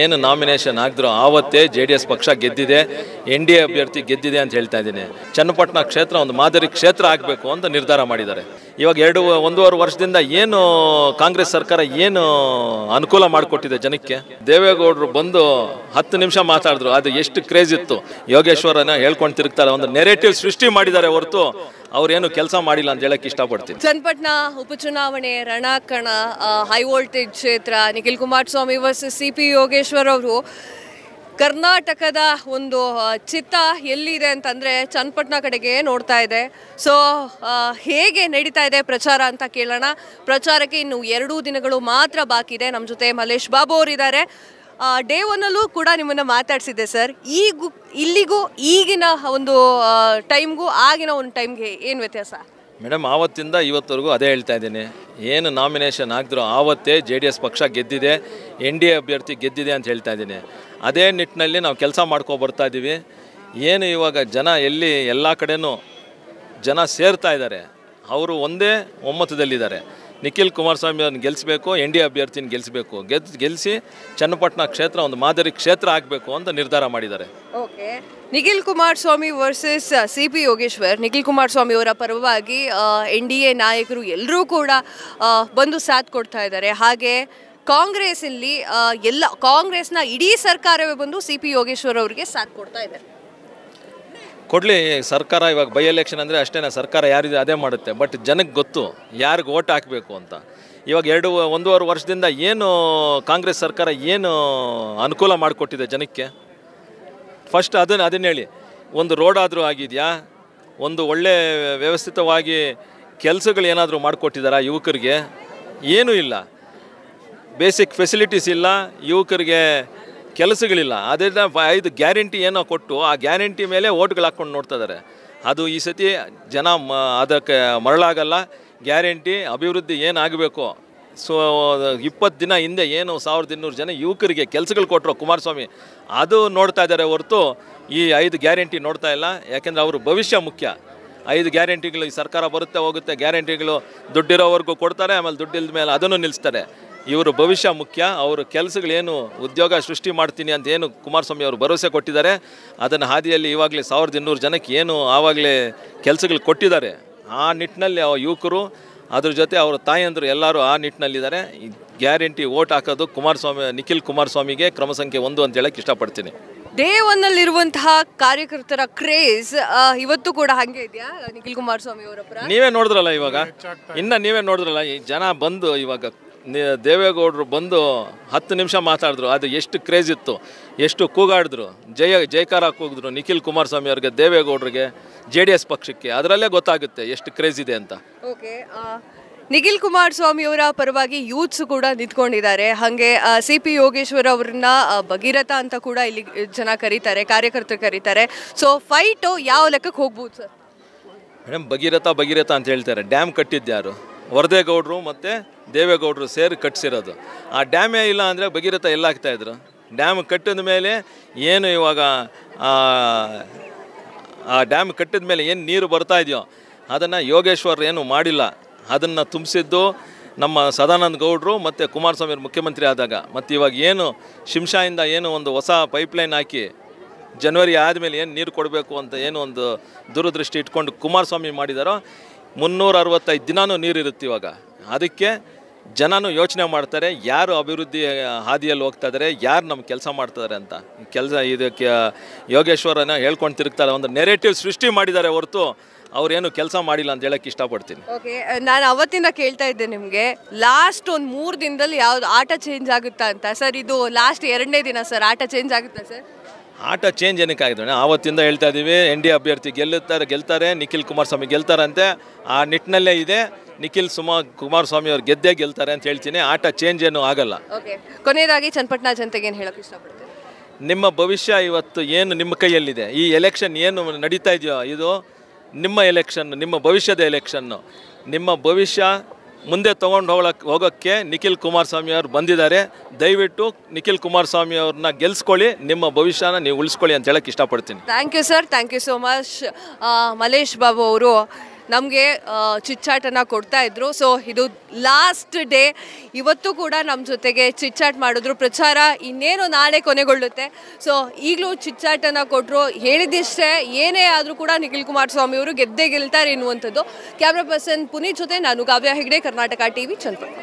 ಏನು ನಾಮಿನೇಷನ್ ಆಗಿದ್ರು ಆವತ್ತೇ J D S ಪಕ್ಷ ಗೆದ್ದಿದೆ ಎನ್ ಡಿ ಎ ಅಭ್ಯರ್ಥಿ ಗೆದ್ದಿದೆ ಅಂತ ಹೇಳ್ತಾ ಇದ್ದೀನಿ ಚನ್ನಪಟ್ಟಣ ಕ್ಷೇತ್ರ ಒಂದು ಮಾದರಿ ಕ್ಷೇತ್ರ ಆಗಬೇಕು ಅಂತ ನಿರ್ಧಾರ ಮಾಡಿದ್ದಾರೆ ಇವಾಗ ಎರಡು ಒಂದೂವರೆ ವರ್ಷದಿಂದ ಏನು ಕಾಂಗ್ರೆಸ್ ಸರ್ಕಾರ ಏನು ಅನುಕೂಲ ಮಾಡಿಕೊಟ್ಟಿದೆ ಜನಕ್ಕೆ ದೇವೇಗೌಡರು ಬಂದು ಹತ್ತು ನಿಮಿಷ ಮಾತಾಡಿದ್ರು ಅದು ಎಷ್ಟು ಕ್ರೇಜ್ ಇತ್ತು ಯೋಗೇಶ್ವರನ ಹೇಳ್ಕೊಂಡು ತಿರುಗ್ತಾರೆ ಒಂದು ನೆರೇಟಿವ್ ಸೃಷ್ಟಿ ಮಾಡಿದ್ದಾರೆ ಹೊರತು ಅವ್ರೇನು ಕೆಲಸ ಮಾಡಿಲ್ಲ ಅಂತ ಹೇಳಕ್ ಇಷ್ಟಪಡ್ತೀನಿ ಚನ್ನಪಟ್ಟಣ ಉಪಚುನಾವಣೆ ರಣಾಕಣ ಹೈ ವೋಲ್ಟೇಜ್ ಕ್ಷೇತ್ರ Nikhil Kumaraswamy versus C P Yogeshwar ಅವರು ಕರ್ನಾಟಕದ ಒಂದು ಚಿತ್ತ ಎಲ್ಲಿದೆ ಅಂತಂದರೆ ಚನ್ನಪಟ್ಟಣ ಕಡೆಗೆ ನೋಡ್ತಾ ಇದೆ ಸೊ ಹೇಗೆ ನಡೀತಾ ಇದೆ ಪ್ರಚಾರ ಅಂತ ಕೇಳೋಣ ಪ್ರಚಾರಕ್ಕೆ ಇನ್ನು ಎರಡೂ ದಿನಗಳು ಮಾತ್ರ ಬಾಕಿ ಇದೆ ನಮ್ಮ ಜೊತೆ ಮಲೇಶ್ ಬಾಬು ಅವರಿದ್ದಾರೆ ಡೇ ಒನ್ನಲ್ಲೂ ಕೂಡ ನಿಮ್ಮನ್ನು ಮಾತಾಡಿಸಿದ್ದೆ ಸರ್ ಈಗ ಇಲ್ಲಿಗೂ ಈಗಿನ ಒಂದು ಟೈಮ್ಗೂ ಆಗಿನ ಒಂದು ಟೈಮ್ಗೆ ಏನು ವ್ಯತ್ಯಾಸ ಮೇಡಮ್ ಆವತ್ತಿಂದ ಇವತ್ತವರೆಗೂ ಅದೇ ಹೇಳ್ತಾ ಇದ್ದೀನಿ ಏನು ನಾಮಿನೇಷನ್ ಆಗಿದ್ರು ಆವತ್ತೇ ಜೆ ಡಿ ಎಸ್ ಪಕ್ಷ ಗೆದ್ದಿದೆ ಎನ್ ಡಿ ಎ ಅಭ್ಯರ್ಥಿ ಗೆದ್ದಿದೆ ಅಂತ ಹೇಳ್ತಾ ಇದ್ದೀನಿ ಅದೇ ನಿಟ್ಟಿನಲ್ಲಿ ನಾವು ಕೆಲಸ ಬರ್ತಾ ಇದ್ದೀವಿ ಏನು ಇವಾಗ ಜನ ಎಲ್ಲಿ ಎಲ್ಲ ಕಡೆಯೂ ಜನ ಸೇರ್ತಾ ಇದ್ದಾರೆ ಅವರು ಒಂದೇ ಒಮ್ಮತದಲ್ಲಿದ್ದಾರೆ ನಿಖಿಲ್ ಕುಮಾರಸ್ವಾಮಿ ಅವ್ರನ್ನ ಗೆಲ್ಲಿಸಬೇಕು ಎನ್ ಡಿ ಅಭ್ಯರ್ಥಿನ ಗೆಲ್ಲಿಸಬೇಕು ಗೆದ್ದು ಗೆಲ್ಲಿಸಿ ಚನ್ನಪಟ್ಟಣ ಕ್ಷೇತ್ರ ಒಂದು ಮಾದರಿ ಕ್ಷೇತ್ರ ಆಗಬೇಕು ಅಂತ ನಿರ್ಧಾರ ಮಾಡಿದ್ದಾರೆ okay Nikhil Kumaraswamy versus C P Yogeshwar Nikhil Kumaraswamy ಅವರ ಪರವಾಗಿ uh, ಎನ್ ಡಿ ಎ ನಾಯಕರು ಎಲ್ಲರೂ ಕೂಡ uh, ಬಂದು ಸಾಥ್ ಕೊಡ್ತಾ ಇದ್ದಾರೆ ಹಾಗೆ ಇಲ್ಲಿ uh, ಎಲ್ಲ ಕಾಂಗ್ರೆಸ್ನ ಇಡೀ ಸರ್ಕಾರವೇ ಬಂದು ಸಿ ಪಿ ಯೋಗೇಶ್ವರ್ ಅವರಿಗೆ ಸಾಥ್ ಕೊಡ್ತಾ ಇದ್ದಾರೆ ಕೊಡಲಿ ಸರ್ಕಾರ ಇವಾಗ ಬೈ ಎಲೆಕ್ಷನ್ ಅಂದರೆ ಅಷ್ಟೇ ಸರ್ಕಾರ ಯಾರಿದೆ ಅದೇ ಮಾಡುತ್ತೆ ಬಟ್ ಜನಕ್ಕೆ ಗೊತ್ತು ಯಾರಿಗೆ ಓಟ್ ಹಾಕಬೇಕು ಅಂತ ಇವಾಗ ಎರಡು ಒಂದೂವರೆ ವರ್ಷದಿಂದ ಏನು ಕಾಂಗ್ರೆಸ್ ಸರ್ಕಾರ ಏನು ಅನುಕೂಲ ಮಾಡಿಕೊಟ್ಟಿದೆ ಜನಕ್ಕೆ ಫಸ್ಟ್ ಅದನ್ನು ಅದನ್ನು ಹೇಳಿ ಒಂದು ರೋಡ್ ಆದರೂ ಆಗಿದೆಯಾ ಒಂದು ಒಳ್ಳೆ ವ್ಯವಸ್ಥಿತವಾಗಿ ಕೆಲಸಗಳು ಏನಾದರೂ ಮಾಡಿಕೊಟ್ಟಿದ್ದಾರಾ ಯುವಕರಿಗೆ ಏನೂ ಇಲ್ಲ ಬೇಸಿಕ್ ಫೆಸಿಲಿಟೀಸ್ ಇಲ್ಲ ಯುವಕರಿಗೆ ಕೆಲಸಗಳಿಲ್ಲ ಅದರಿಂದ ಐದು ಗ್ಯಾರಂಟಿ ಏನೋ ಕೊಟ್ಟು ಆ ಗ್ಯಾರಂಟಿ ಮೇಲೆ ಓಟ್ಗಳು ಹಾಕ್ಕೊಂಡು ನೋಡ್ತಾ ಇದ್ದಾರೆ ಅದು ಈ ಸತಿ ಜನ ಮ ಅದಕ್ಕೆ ಮರಳಾಗಲ್ಲ ಗ್ಯಾರಂಟಿ ಅಭಿವೃದ್ಧಿ ಏನಾಗಬೇಕು ಸೊ ಇಪ್ಪತ್ತು ದಿನ ಹಿಂದೆ ಏನು ಸಾವಿರದ ಇನ್ನೂರು ಜನ ಯುವಕರಿಗೆ ಕೆಲಸಗಳು ಕೊಟ್ಟರು ಕುಮಾರಸ್ವಾಮಿ ಅದು ನೋಡ್ತಾ ಇದ್ದಾರೆ ಹೊರತು ಈ ಐದು ಗ್ಯಾರಂಟಿ ನೋಡ್ತಾ ಇಲ್ಲ ಯಾಕೆಂದರೆ ಅವರು ಭವಿಷ್ಯ ಮುಖ್ಯ ಐದು ಗ್ಯಾರಂಟಿಗಳು ಈ ಸರ್ಕಾರ ಬರುತ್ತೆ ಹೋಗುತ್ತೆ ಗ್ಯಾರಂಟಿಗಳು ದುಡ್ಡಿರೋವರೆಗೂ ಕೊಡ್ತಾರೆ ಆಮೇಲೆ ದುಡ್ಡಿಲ್ದ ಮೇಲೆ ಅದನ್ನು ನಿಲ್ಲಿಸ್ತಾರೆ ಇವರು ಭವಿಷ್ಯ ಮುಖ್ಯ ಅವರು ಕೆಲಸಗಳೇನು ಉದ್ಯೋಗ ಸೃಷ್ಟಿ ಮಾಡ್ತೀನಿ ಅಂತ ಏನು ಕುಮಾರಸ್ವಾಮಿ ಅವರು ಭರವಸೆ ಕೊಟ್ಟಿದ್ದಾರೆ ಅದನ್ನು ಹಾದಿಯಲ್ಲಿ ಇವಾಗಲೇ ಸಾವಿರದ ಇನ್ನೂರು ಜನಕ್ಕೆ ಏನು ಆವಾಗಲೇ ಕೆಲಸಗಳು ಕೊಟ್ಟಿದ್ದಾರೆ ಆ ನಿಟ್ಟಿನಲ್ಲಿ ಆ ಯುವಕರು ಅದ್ರ ಜೊತೆ ಅವರ ತಾಯಿಯಂದರು ಎಲ್ಲರೂ ಆ ನಿಟ್ಟಿನಲ್ಲಿದ್ದಾರೆ ಗ್ಯಾರಂಟಿ ಓಟ್ ಹಾಕೋದು ಕುಮಾರಸ್ವಾಮಿ ನಿಖಿಲ್ ಕುಮಾರಸ್ವಾಮಿಗೆ ಕ್ರಮ ಸಂಖ್ಯೆ ಒಂದು ಅಂತ ಹೇಳಕ್ಕೆ ಇಷ್ಟಪಡ್ತೀನಿ ಡೇ ಒನ್ನಲ್ಲಿರುವಂತಹ ಕಾರ್ಯಕರ್ತರ ಕ್ರೇಜ್ ಇವತ್ತು ಕೂಡ ಹಾಗೆ ಇದೆಯಾ ನಿಖಿಲ್ ಕುಮಾರಸ್ವಾಮಿ ಅವರ ನೀವೇ ನೋಡಿದ್ರಲ್ಲ ಇವಾಗ ಇನ್ನ ನೀವೇ ನೋಡಿದ್ರಲ್ಲ ಈ ಜನ ಬಂದು ಇವಾಗ ದೇವೇಗೌಡರು ಬಂದು ಹತ್ತು ನಿಮಿಷ ಮಾತಾಡಿದ್ರು ಅದು ಎಷ್ಟು ಕ್ರೇಜ್ ಇತ್ತು ಎಷ್ಟು ಕೂಗಾಡಿದ್ರು ಜಯ ಜಯಕಾರ ಕೂಗಿದ್ರು ನಿಖಿಲ್ ಕುಮಾರಸ್ವಾಮಿ ಅವ್ರಿಗೆ ದೇವೇಗೌಡರಿಗೆ ಜೆ ಡಿ ಎಸ್ ಪಕ್ಷಕ್ಕೆ ಅದರಲ್ಲೇ ಗೊತ್ತಾಗುತ್ತೆ ಎಷ್ಟು ಕ್ರೇಜ್ ಇದೆ ಅಂತ ಓಕೆ ನಿಖಿಲ್ ಕುಮಾರಸ್ವಾಮಿ ಅವರ ಪರವಾಗಿ ಯೂತ್ಸ್ ಕೂಡ ನಿಂತ್ಕೊಂಡಿದ್ದಾರೆ ಹಾಗೆ ಸಿ ಪಿ ಯೋಗೇಶ್ವರ್ ಅವ್ರನ್ನ ಭಗೀರಥ ಅಂತ ಕೂಡ ಇಲ್ಲಿ ಜನ ಕರೀತಾರೆ ಕಾರ್ಯಕರ್ತರು ಕರೀತಾರೆ ಸೊ ಫೈಟು ಯಾವ ಲೆಕ್ಕಕ್ಕೆ ಹೋಗ್ಬೋದು ಸರ್ ಮೇಡಮ್ ಭಗೀರಥ ಭಗೀರಥ ಅಂತ ಹೇಳ್ತಾರೆ ಡ್ಯಾಮ್ ಕಟ್ಟಿದ್ದು ಯಾರು ವರದೇಗೌಡರು ಮತ್ತು ದೇವೇಗೌಡರು ಸೇರಿ ಕಟ್ಟಿಸಿರೋದು ಆ ಡ್ಯಾಮೇ ಇಲ್ಲ ಅಂದರೆ ಭಗೀರಥ ಎಲ್ಲಾಗ್ತಾಯಿದ್ರು ಡ್ಯಾಮ್ ಕಟ್ಟಿದ ಮೇಲೆ ಏನು ಇವಾಗ ಆ ಡ್ಯಾಮ್ ಕಟ್ಟಿದ ಮೇಲೆ ಏನು ನೀರು ಬರ್ತಾ ಇದೆಯೋ ಅದನ್ನು ಯೋಗೇಶ್ವರ್ ಏನು ಮಾಡಿಲ್ಲ ಅದನ್ನು ತುಂಬಿಸಿದ್ದು ನಮ್ಮ ಸದಾನಂದ ಗೌಡರು ಮತ್ತು ಕುಮಾರಸ್ವಾಮಿ ಮುಖ್ಯಮಂತ್ರಿ ಆದಾಗ ಮತ್ತು ಇವಾಗ ಏನು ಶಿಂಷಾಯಿಂದ ಏನು ಒಂದು ಹೊಸ ಪೈಪ್ಲೈನ್ ಹಾಕಿ ಜನವರಿ ಆದಮೇಲೆ ಏನು ನೀರು ಕೊಡಬೇಕು ಅಂತ ಏನು ಒಂದು ದೂರದೃಷ್ಟಿ ಇಟ್ಕೊಂಡು ಕುಮಾರಸ್ವಾಮಿ ಮಾಡಿದಾರೋ ಮುನ್ನೂರ ಅರವತ್ತೈದು ದಿನಾನೂ ನೀರಿರುತ್ತೆ ಇವಾಗ ಅದಕ್ಕೆ ಜನನು ಯೋಚನೆ ಮಾಡ್ತಾರೆ ಯಾರು ಅಭಿವೃದ್ಧಿ ಹಾದಿಯಲ್ಲಿ ಹೋಗ್ತಾ ಇದ್ದಾರೆ ಯಾರು ನಮ್ಮ ಕೆಲಸ ಮಾಡ್ತಾರೆ ಅಂತ ಕೆಲಸ ಇದಕ್ಕೆ ಯೋಗೇಶ್ವರನ ಹೇಳ್ಕೊಂಡು ತಿರುಗ್ತಾರೆ ಒಂದು ನೆರೇಟಿವ್ ಸೃಷ್ಟಿ ಮಾಡಿದ್ದಾರೆ ಹೊರತು ಅವ್ರೇನು ಕೆಲಸ ಮಾಡಿಲ್ಲ ಅಂತ ಹೇಳಕ್ಕೆ ಇಷ್ಟಪಡ್ತೀನಿ ಓಕೆ ನಾನು ಅವತ್ತಿಂದ ಕೇಳ್ತಾ ಇದ್ದೆ ನಿಮಗೆ ಲಾಸ್ಟ್ ಒಂದು ಮೂರು ದಿನದಲ್ಲಿ ಯಾವ್ದು ಆಟ ಚೇಂಜ್ ಆಗುತ್ತಾ ಅಂತ ಸರ್ ಇದು ಲಾಸ್ಟ್ ಎರಡನೇ ದಿನ ಸರ್ ಆಟ ಚೇಂಜ್ ಆಗುತ್ತಾ ಸರ್ ಆಟ ಚೇಂಜ್ ಏನಕ್ಕೆ ಆಗಿದ್ದಾನೆ ಆವತ್ತಿಂದ ಹೇಳ್ತಾ ಇದ್ದೀವಿ ಎನ್ ಡಿ ಅಭ್ಯರ್ಥಿ ಗೆಲ್ಲುತ್ತಾರೆ ಗೆಲ್ತಾರೆ ನಿಖಿಲ್ ಕುಮಾರಸ್ವಾಮಿ ಗೆಲ್ತಾರಂತೆ ಆ ನಿಟ್ಟಿನಲ್ಲೇ ಇದೆ ನಿಖಿಲ್ ಸುಮಾ ಕುಮಾರಸ್ವಾಮಿ ಅವ್ರು ಗೆದ್ದೇ ಗೆಲ್ತಾರೆ ಅಂತ ಹೇಳ್ತೀನಿ ಆಟ ಚೇಂಜ್ ಏನು ಆಗಲ್ಲ ಕೊನೆಯದಾಗಿ ಚನ್ನಪಟ್ಟಣ ಜನತೆಗೆ ಏನು ಹೇಳೋಕೆ ಇಷ್ಟಪಡ್ತೀನಿ ನಿಮ್ಮ ಭವಿಷ್ಯ ಇವತ್ತು ಏನು ನಿಮ್ಮ ಕೈಯಲ್ಲಿದೆ ಈ ಎಲೆಕ್ಷನ್ ಏನು ನಡೀತಾ ಇದೆಯೋ ಇದು ನಿಮ್ಮ ಎಲೆಕ್ಷನ್ನು ನಿಮ್ಮ ಭವಿಷ್ಯದ ಎಲೆಕ್ಷನ್ನು ನಿಮ್ಮ ಭವಿಷ್ಯ ಮುಂದೆ ತೊಗೊಂಡು ಹೋಗಕ್ಕೆ ಹೋಗೋಕ್ಕೆ ನಿಖಿಲ್ ಕುಮಾರಸ್ವಾಮಿ ಅವರು ಬಂದಿದ್ದಾರೆ ದಯವಿಟ್ಟು ನಿಖಿಲ್ ಕುಮಾರಸ್ವಾಮಿ ಅವ್ರನ್ನ ಗೆಲ್ಸ್ಕೊಳ್ಳಿ ನಿಮ್ಮ ಭವಿಷ್ಯನ ನೀವು ಉಳಿಸ್ಕೊಳ್ಳಿ ಅಂತ ಹೇಳಕ್ಕೆ ಇಷ್ಟಪಡ್ತೀನಿ thank you sir thank you so much Mallesh Babu ಅವರು ನಮಗೆ ಚಿಚ್ಚಾಟನ್ನು ಇದ್ರು ಸೊ ಇದು ಲಾಸ್ಟ್ ಡೇ ಇವತ್ತು ಕೂಡ ನಮ್ಮ ಜೊತೆಗೆ ಚಿಚ್ಚಾಟ್ ಮಾಡಿದ್ರು ಪ್ರಚಾರ ಇನ್ನೇನು ನಾಳೆ ಕೊನೆಗೊಳ್ಳುತ್ತೆ ಸೊ ಈಗಲೂ ಚಿಚ್ಚಾಟನ್ನು ಕೊಟ್ಟರು ಹೇಳಿದಿಷ್ಟೇ ಏನೇ ಆದರೂ ಕೂಡ ನಿಖಿಲ್ ಸ್ವಾಮಿ ಅವರು ಗೆದ್ದೇ ಗೆಲ್ತಾರೆ ಎನ್ನುವಂಥದ್ದು ಕ್ಯಾಮ್ರಾ ಪರ್ಸನ್ ಪುನೀತ್ ಜೊತೆ ನಾನು ಕಾವ್ಯ ಹೆಗ್ಡೆ ಕರ್ನಾಟಕ ಟಿ ವಿ